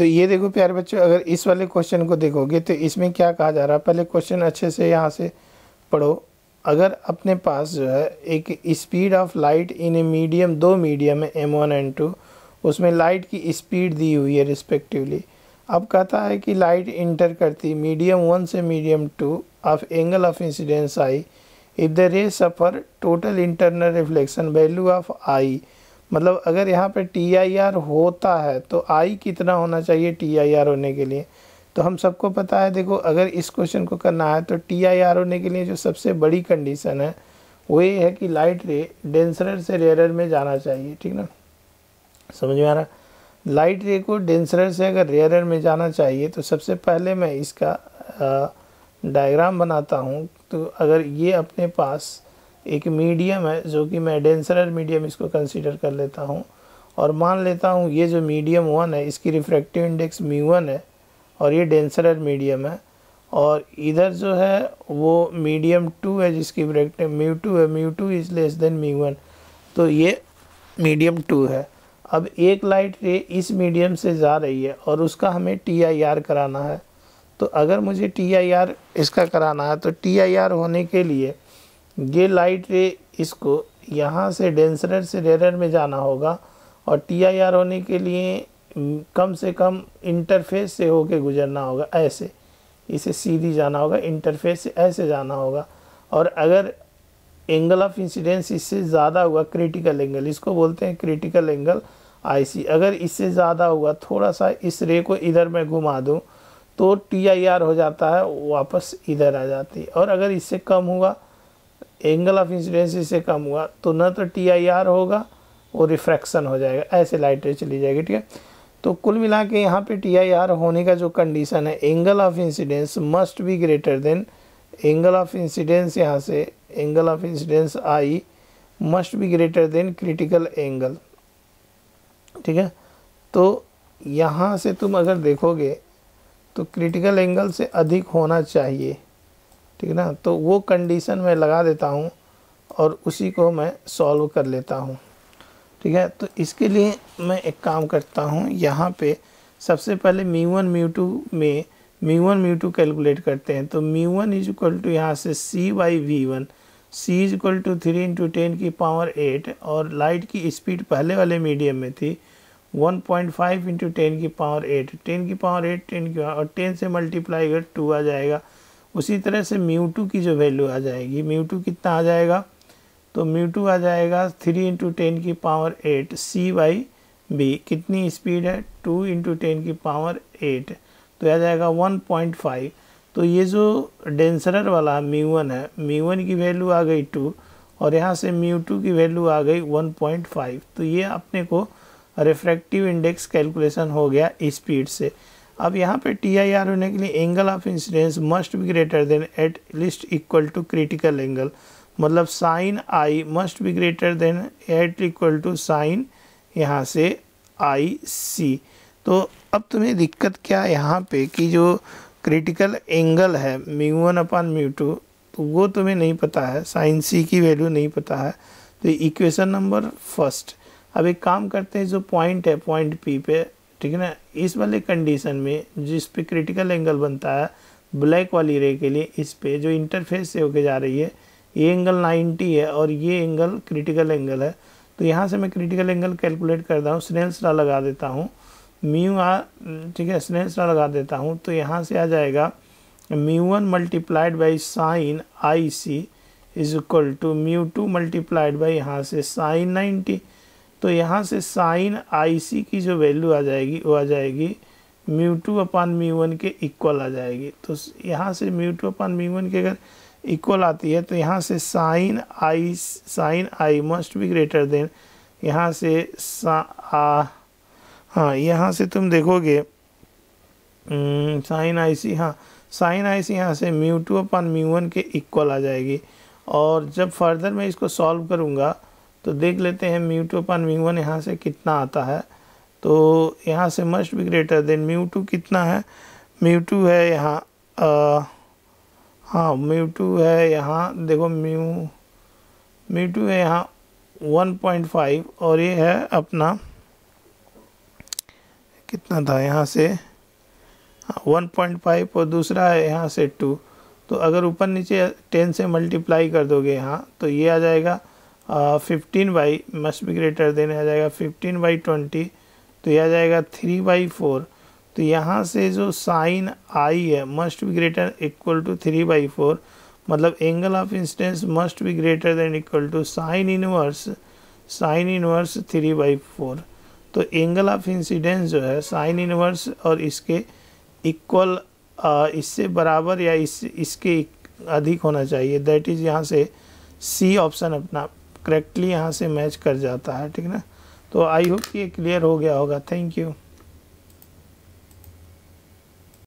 तो ये देखो प्यारे बच्चों अगर इस वाले क्वेश्चन को देखोगे तो इसमें क्या कहा जा रहा है पहले क्वेश्चन अच्छे से यहाँ से पढ़ो अगर अपने पास जो है एक speed of light in a medium दो मीडियम है एम वन एंड टू उसमें लाइट की स्पीड दी हुई है रिस्पेक्टिवली अब कहता है कि लाइट इंटर करती मीडियम वन से medium two of angle of incidence I if the ray suffer total internal reflection value of I मतलब अगर यहाँ पे टी आई आर होता है तो आई कितना होना चाहिए टी आई आर होने के लिए तो हम सबको पता है देखो अगर इस क्वेश्चन को करना है तो टी आई आर होने के लिए जो सबसे बड़ी कंडीशन है वो ये है कि लाइट रे डेंसरर से रेयरर में जाना चाहिए ठीक ना समझ में आ रहा लाइट रे को डेंसरर से अगर रेयरर में जाना चाहिए तो सबसे पहले मैं इसका डायग्राम बनाता हूँ तो अगर ये अपने पास एक मीडियम है जो कि मैं डेंसरर मीडियम इसको कंसीडर कर लेता हूँ और मान लेता हूँ ये जो मीडियम वन है इसकी रिफ्रैक्टिव इंडेक्स मी वन है और ये डेंसरर मीडियम है और इधर जो है वो मीडियम टू है जिसकी रिफ्रैक्टिव म्यू टू है mu two is less than mu one तो ये मीडियम टू है अब एक लाइट रे इस मीडियम से जा रही है और उसका हमें टी आई आर कराना है तो अगर मुझे टी आई आर इसका कराना है तो टी आई आर होने के लिए ये लाइट रे इसको यहाँ से डेंसरर से रेरर में जाना होगा और टीआईआर होने के लिए कम से कम इंटरफेस से होके गुजरना होगा ऐसे इसे सीधी जाना होगा इंटरफेस से ऐसे जाना होगा और अगर एंगल ऑफ इंसिडेंस इससे ज़्यादा हुआ क्रिटिकल एंगल इसको बोलते हैं क्रिटिकल एंगल आईसी अगर इससे ज़्यादा हुआ थोड़ा सा इस रे को इधर मैं घुमा दूँ तो टीआईआर हो जाता है वापस इधर आ जाती है और अगर इससे कम हुआ एंगल ऑफ इंसिडेंस इससे कम हुआ तो न तो टी आई आर होगा वो रिफ्रैक्शन हो जाएगा ऐसे लाइट रे चली जाएगी ठीक है तो कुल मिला के यहाँ पर टी आई आर होने का जो कंडीशन है angle of incidence must be greater than angle of incidence यहाँ से angle of incidence I must be greater than critical angle ठीक है तो यहाँ से तुम अगर देखोगे तो क्रिटिकल एंगल से अधिक होना चाहिए ठीक ना तो वो कंडीशन मैं लगा देता हूँ और उसी को मैं सॉल्व कर लेता हूँ ठीक है तो इसके लिए मैं एक काम करता हूँ यहाँ पे सबसे पहले म्यू वन म्यू टू में mu one mu two calculate करते हैं तो mu one is equal to यहाँ से C by V one C is equal to three into ten की पावर एट और लाइट की स्पीड पहले वाले मीडियम में थी one point five into ten की पावर एट टेन की पावर एट टेन की पावर और टेन से मल्टीप्लाई कर टू आ जाएगा उसी तरह से म्यू टू की जो वैल्यू आ जाएगी म्यू टू कितना आ जाएगा तो म्यू टू आ जाएगा थ्री इंटू टेन की power eight C by V कितनी स्पीड है टू इंटू टेन की पावर एट तो आ जाएगा वन पॉइंट फाइव तो ये जो डेंसरर वाला म्यूवन है म्यूवन की वैल्यू आ गई टू और यहाँ से म्यू टू की वैल्यू आ गई वन पॉइंट फाइव तो ये अपने को रिफ्रैक्टिव इंडेक्स कैलकुलेशन हो गया स्पीड से अब यहाँ पे टी आई आर होने के लिए angle of incidence must be greater than at least equal to critical angle मतलब sine I must be greater than at equal to sine यहाँ से आई सी तो अब तुम्हें दिक्कत क्या है यहाँ पे कि जो क्रिटिकल एंगल है mu one upon mu two तो वो तुम्हें नहीं पता है साइन सी की वैल्यू नहीं पता है तो इक्वेशन नंबर फर्स्ट अब एक काम करते हैं जो पॉइंट है पॉइंट पी पे ठीक है ना इस वाले कंडीशन में जिस पे क्रिटिकल एंगल बनता है ब्लैक वाली रे के लिए इस पे जो इंटरफेस से होके जा रही है ये एंगल 90 है और ये एंगल क्रिटिकल एंगल है तो यहाँ से मैं क्रिटिकल एंगल कैलकुलेट करता हूँ स्नेल्स ला लगा देता हूँ म्यू आर ठीक है स्नेल्स ला लगा देता हूँ तो यहाँ से आ जाएगा mu one multiplied by sine I C is equal to mu two multiplied by यहाँ से साइन नाइन्टी तो यहाँ से साइन आई सी की जो वैल्यू आ जाएगी वो आ जाएगी mu two upon mu one के इक्वल आ जाएगी तो यहाँ से mu two upon mu one के अगर इक्वल आती है तो यहाँ से sine I sine I must be greater than यहाँ से सा हाँ यहाँ से तुम देखोगे साइन आई सी हाँ साइन आई सी यहाँ से mu two upon mu one के इक्वल आ जाएगी और जब फर्दर मैं इसको सॉल्व करूँगा तो देख लेते हैं mu two upon mu one यहाँ से कितना आता है तो यहाँ से must be greater then mu two कितना है म्यू टू है यहाँ हाँ म्यू टू है यहाँ देखो म्यू म्यू टू है यहाँ वन पॉइंट फाइव और ये है अपना कितना था यहाँ से हाँ, वन पॉइंट फाइव और दूसरा है यहाँ से टू तो अगर ऊपर नीचे टेन से मल्टीप्लाई कर दोगे यहाँ तो ये आ जाएगा fifteen by must be greater than आ जाएगा फिफ्टीन बाई ट्वेंटी तो यह आ जाएगा थ्री बाई फोर तो यहाँ से जो साइन आई है must be greater equal to three by four मतलब angle of instance must be greater than equal to sine inverse sine inverse three by four तो एंगल ऑफ इंसिडेंस जो है sine inverse और इसके इक्वल uh, इससे बराबर या इस इसके अधिक होना चाहिए दैट इज़ यहाँ से सी ऑप्शन अपना करेक्टली यहाँ से मैच कर जाता है ठीक ना तो आई होप ये क्लियर हो गया होगा थैंक यू